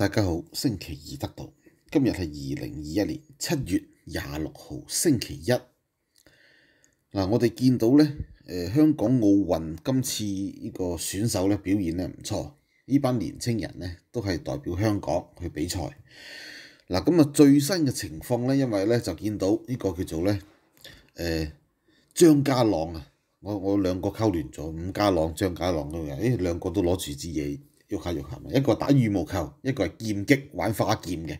大家好，星期二得到，今日系二零二一年七月廿六号星期一。嗱，我哋见到咧，诶，香港奥运今次呢个选手咧表现咧唔错，呢班年青人咧都系代表香港去比赛。嗱，咁啊最新嘅情况咧，因为咧就见到呢个叫做咧，诶，张家朗啊，我我两个沟联咗，伍家朗、张家朗咁样，诶，两个都攞住支嘢。一個打羽毛球，一個係劍擊玩花劍嘅。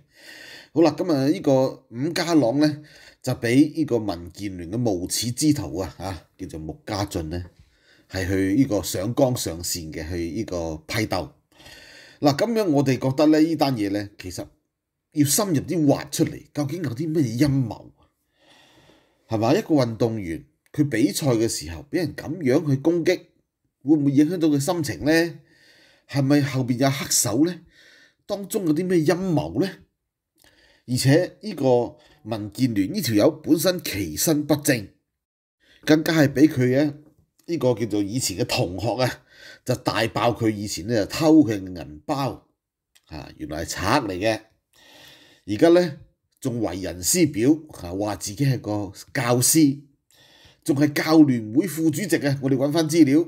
好啦，咁啊呢個伍家朗咧就俾呢個民建聯嘅無恥之徒啊嚇，叫做木家俊咧，係去呢個上江上線嘅去呢個批鬥。嗱咁樣我哋覺得咧呢單嘢咧，其實要深入啲挖出嚟，究竟有啲咩陰謀？係嘛？一個運動員佢比賽嘅時候俾人咁樣去攻擊，會唔會影響到佢心情咧？係咪後边有黑手咧？當中有啲咩陰謀咧？而且呢個民建聯呢條友本身其身不正，更加係俾佢咧呢個叫做以前嘅同學啊，就大爆佢以前咧就偷佢嘅銀包，啊，原來係賊嚟嘅。而家咧仲為人师表啊，話自己係個教師，仲係教聯會副主席啊！我哋揾翻資料，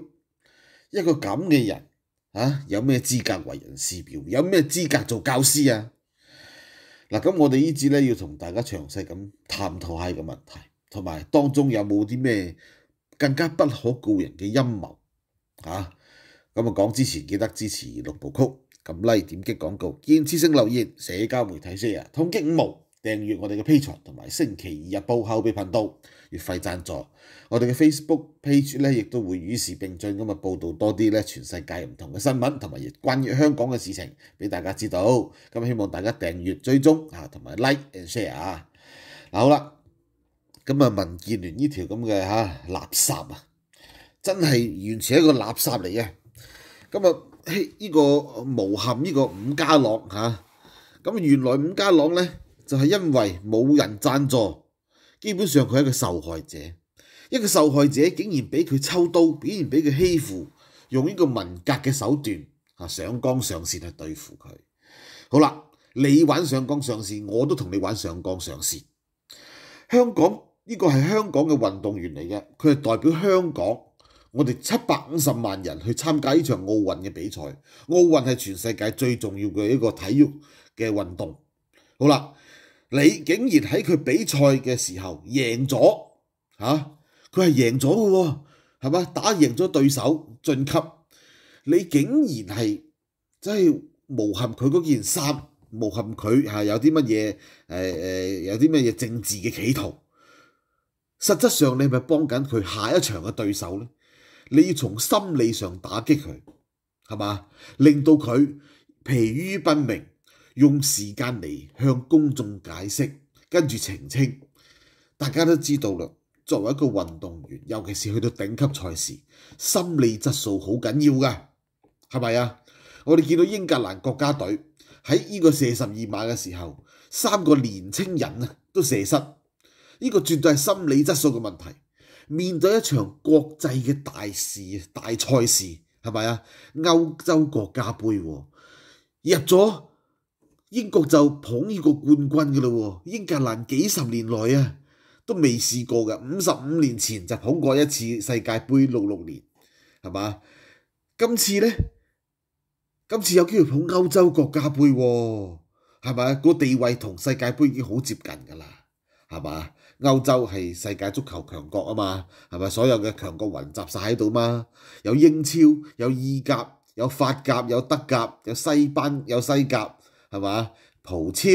一個咁嘅人。啊！有咩資格為人師表？有咩資格做教師啊？嗱，咁我哋呢次咧要同大家詳細咁探討下呢個問題，同埋當中有冇啲咩更加不可告人嘅陰謀？啊！咁啊，講之前記得支持六部曲，咁嚟點擊廣告，見私信留言，社交媒體 share，通擊五毛。訂閱我哋嘅 page 同埋星期二日報后備頻道月費贊助，我哋嘅 Facebook page 咧亦都會與時並進咁啊，報導多啲咧全世界唔同嘅新聞同埋關於香港嘅事情俾大家知道。咁希望大家訂閱追蹤啊，同埋 like and share 啊。嗱好啦，咁啊民建聯呢條咁嘅吓垃圾啊，真係完全一個垃圾嚟嘅。咁啊呢個無憾呢個五家朗吓，咁原來五家朗咧。就係因為冇人贊助，基本上佢係一個受害者。一個受害者竟然俾佢抽刀，竟然俾佢欺負，用呢個文革嘅手段啊上江上線去對付佢。好啦，你玩上江上線，我都同你玩上江上線。香港呢個係香港嘅運動員嚟嘅，佢係代表香港，我哋七百五十萬人去參加呢場奧運嘅比賽。奧運係全世界最重要嘅一個體育嘅運動。好啦。你竟然喺佢比賽嘅時候贏咗嚇，佢係贏咗嘅喎，係嘛？打贏咗對手晉級，你竟然係真係無陷佢嗰件衫，無陷佢係有啲乜嘢誒誒有啲乜嘢政治嘅企圖，實質上你係咪幫緊佢下一場嘅對手咧？你要從心理上打擊佢係嘛，令到佢疲於奔命。用時間嚟向公眾解釋，跟住澄清。大家都知道啦，作為一個運動員，尤其是去到頂級賽事，心理質素好緊要噶，係咪啊？我哋見到英格蘭國家隊喺呢個射十二碼嘅時候，三個年青人啊都射失，呢個絕對係心理質素嘅問題。面對一場國際嘅大事、大賽事，係咪啊？歐洲國家杯喎，入咗。英國就捧呢個冠軍嘅啦喎，英格蘭幾十年來啊都未試過嘅，五十五年前就捧過一次世界盃六六年，係嘛？今次咧，今次有機會捧歐洲國家杯喎，係嘛？個地位同世界盃已經好接近㗎啦，係嘛？歐洲係世界足球強國啊嘛，係咪？所有嘅強國云集晒喺度嘛，有英超，有意甲，有法甲，有德甲，有西班，有西甲。係嘛？蒲超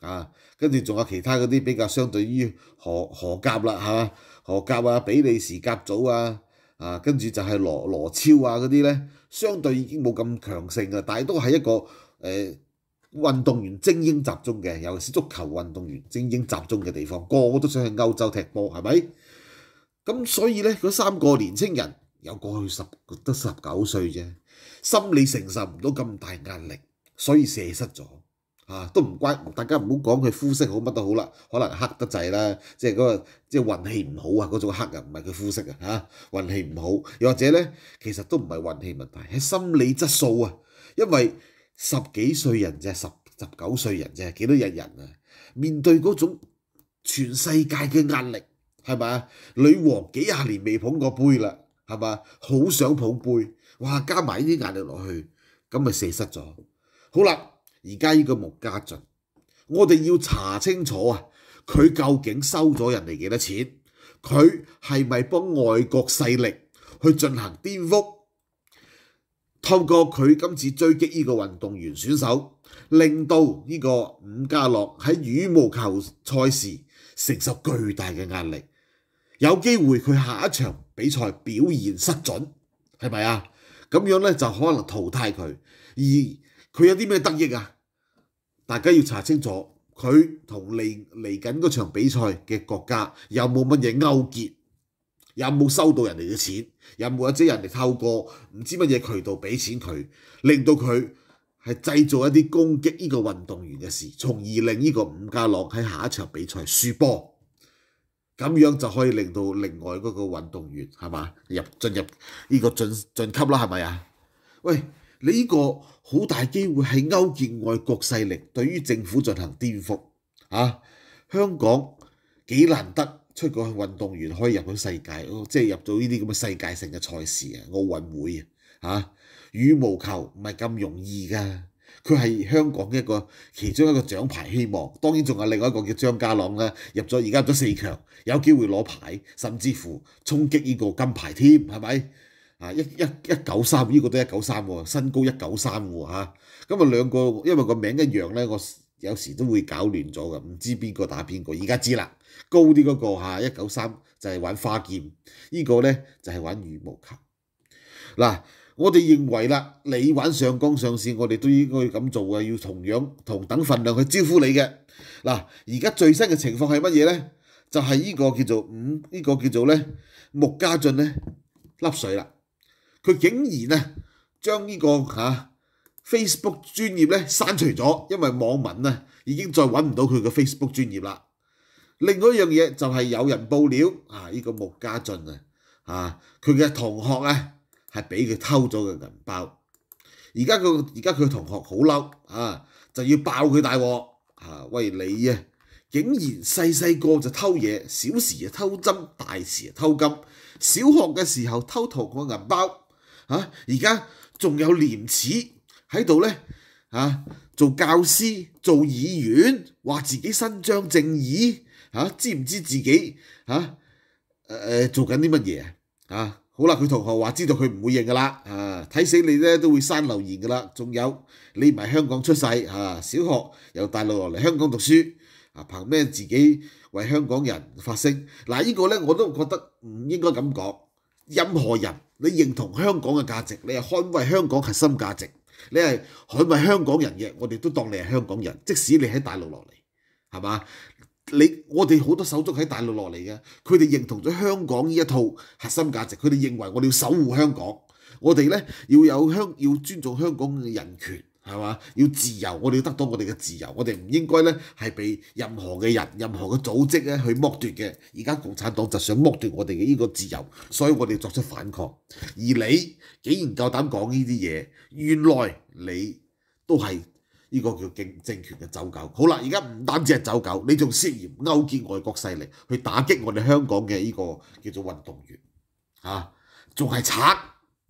啊，跟住仲有其他嗰啲比較相對於荷荷甲啦，係荷甲啊，比利時甲組啊，啊，跟住就係羅羅超啊嗰啲咧，相對已經冇咁強盛啦，但係都係一個誒運動員精英集中嘅，尤其是足球運動員精英集中嘅地方，個個都想去歐洲踢波，係咪？咁所以咧，嗰三個年青人有過去十得十九歲啫，心理承受唔到咁大壓力。所以射失咗，啊，都唔怪，大家唔好講佢膚色好乜都好啦，可能黑得滯啦，即係嗰個即係運氣唔好啊嗰種黑啊唔係佢膚色啊嚇，運氣唔好，又或者咧其實都唔係運氣問題，係心理質素啊，因為十幾歲人啫，十十九歲人啫，幾多日人啊？面對嗰種全世界嘅壓力係啊？女王幾廿年未捧過杯啦係咪？好想捧杯，哇！加埋啲壓力落去，咁咪射失咗。好啦，而家呢個穆家俊，我哋要查清楚啊，佢究竟收咗人哋幾多錢？佢係咪幫外國勢力去進行顛覆？透過佢今次追擊呢個運動員選手，令到呢個伍家樂喺羽毛球賽事承受巨大嘅壓力，有機會佢下一場比賽表現失準，係咪啊？咁樣咧就可能淘汰佢，而。佢有啲咩得益啊？大家要查清楚，佢同嚟嚟緊嗰場比賽嘅國家有冇乜嘢勾結，有冇收到人哋嘅錢，有冇一啲人哋透過唔知乜嘢渠道俾錢佢，令到佢係製造一啲攻擊呢個運動員嘅事，從而令呢個伍家樂喺下一場比賽輸波，咁樣就可以令到另外嗰個運動員係嘛入進入呢個進進級啦，係咪啊？喂！呢個好大機會係勾結外國勢力，對於政府進行顛覆啊！香港幾難得出個運動員可以入到世界，即係入到呢啲咁嘅世界性嘅賽事啊！奧運會啊！啊！羽毛球唔係咁容易㗎，佢係香港一個其中一個獎牌希望。當然仲有另外一個叫張家朗啦，入咗而家入咗四強，有機會攞牌，甚至乎衝擊呢個金牌添，係咪？啊一一一九三，呢個都一九三喎，身高一九三喎嚇。咁啊兩個，因為個名一樣咧，我有時都會搞亂咗嘅，唔知邊個打邊個。而家知啦，高啲嗰個嚇一九三就係玩花劍，呢個咧就係玩羽毛球。嗱，我哋認為啦，你玩上江上市，我哋都應該咁做嘅，要同樣同等份量去招呼你嘅。嗱，而家最新嘅情況係乜嘢咧？就係呢個叫做五，呢個叫做咧穆家俊咧，粒水啦。佢竟然啊，將呢個嚇 Facebook 專業咧刪除咗，因為網民啊已經再揾唔到佢嘅 Facebook 專業啦。另外一樣嘢就係有人報料啊，呢個穆家俊啊，啊佢嘅同學啊係俾佢偷咗嘅銀包。而家佢而家佢嘅同學好嬲啊，就要爆佢大鑊啊！喂你啊，竟然細細個就偷嘢，小時啊偷針，大時啊偷金，小學嘅時候偷同學銀包。嚇！而家仲有廉恥喺度咧嚇，做教師、做議員，話自己伸張正義嚇，知唔知自己嚇誒誒做緊啲乜嘢啊？好啦，佢同學話知道佢唔會認噶啦，啊睇死你咧都會刪留言噶啦。仲有你唔係香港出世嚇，小學由大陸落嚟香港讀書啊，憑咩自己為香港人發聲？嗱，依個咧我都覺得唔應該咁講，任何人。你認同香港嘅價值，你係捍衛香港核心價值，你係捍衞香港人嘅，我哋都當你係香港人，即使你喺大陸落嚟，係嘛？你我哋好多手足喺大陸落嚟嘅，佢哋認同咗香港呢一套核心價值，佢哋認為我哋要守護香港，我哋咧要有香要尊重香港嘅人權。係嘛？要自由，我哋要得到我哋嘅自由，我哋唔應該咧係被任何嘅人、任何嘅組織咧去剝奪嘅。而家共產黨就想剝奪我哋嘅呢個自由，所以我哋作出反抗。而你竟然夠膽講呢啲嘢，原來你都係呢個叫政政權嘅走狗。好啦，而家唔單止係走狗，你仲涉嫌勾結外國勢力去打擊我哋香港嘅呢個叫做運動員，嚇仲係賊！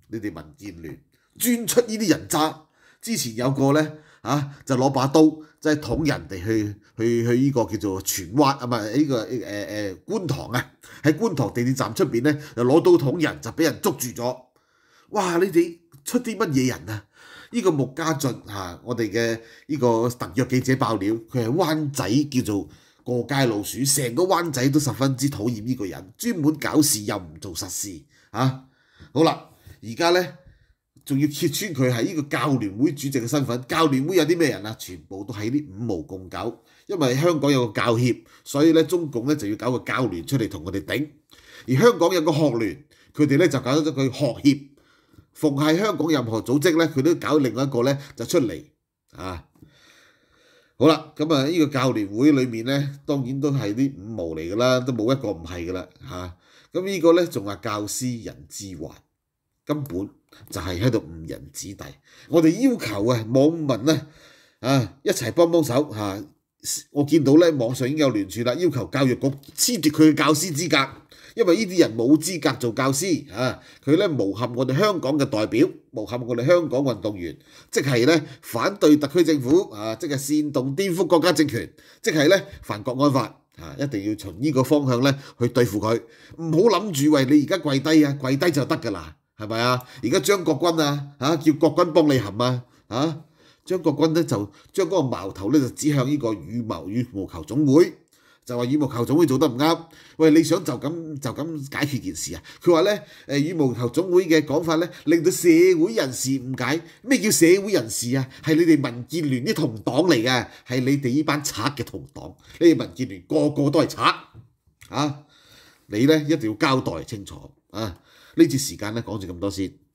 你哋民建聯專出呢啲人渣。之前有個咧，啊，就攞把刀即係捅人哋去去去依個叫做荃灣啊，唔係依個誒誒觀塘啊，喺觀塘地鐵站出面咧就攞刀捅人就俾人捉住咗。哇！你哋出啲乜嘢人啊？呢個穆家俊啊，我哋嘅呢個特約記者爆料，佢係灣仔叫做過街老鼠，成個灣仔都十分之討厭呢個人，專門搞事又唔做實事啊！好啦，而家咧。仲要揭穿佢係呢個教聯會主席嘅身份，教聯會有啲咩人啊？全部都係啲五毛共狗。因為香港有個教協，所以咧中共咧就要搞個教聯出嚟同我哋頂。而香港有個學聯，佢哋咧就搞咗佢學協。逢係香港任何組織咧，佢都搞另外一個咧就出嚟啊。好啦，咁啊呢個教聯會裏面咧，當然都係啲五毛嚟噶啦，都冇一個唔係噶啦嚇。咁呢個咧仲話教師人之患。根本就係喺度誤人子弟。我哋要求啊，網民咧啊一齊幫幫手嚇。我見到咧網上已經有聯署啦，要求教育局黐住佢嘅教師資格，因為呢啲人冇資格做教師啊。佢咧無陷我哋香港嘅代表，無陷我哋香港運動員，即係咧反對特區政府啊，即係煽動顛覆國家政權，即係咧犯國安法啊，一定要從呢個方向咧去對付佢，唔好諗住喂你而家跪低啊，跪低就得㗎啦。系咪啊？而家張國軍啊，吓叫國軍幫你含啊，吓張國軍咧就將嗰個矛頭咧就指向呢個羽毛羽毛球總會，就話羽毛球總會做得唔啱。喂，你想就咁就咁解決件事啊？佢話咧诶，羽毛球總會嘅講法咧令到社會人士誤解咩叫社會人士啊？係你哋民建聯啲同黨嚟嘅，係你哋呢班賊嘅同黨，你哋民建聯個個都係賊啊！你咧一定要交代清楚啊！呢節時間咧講住咁多先。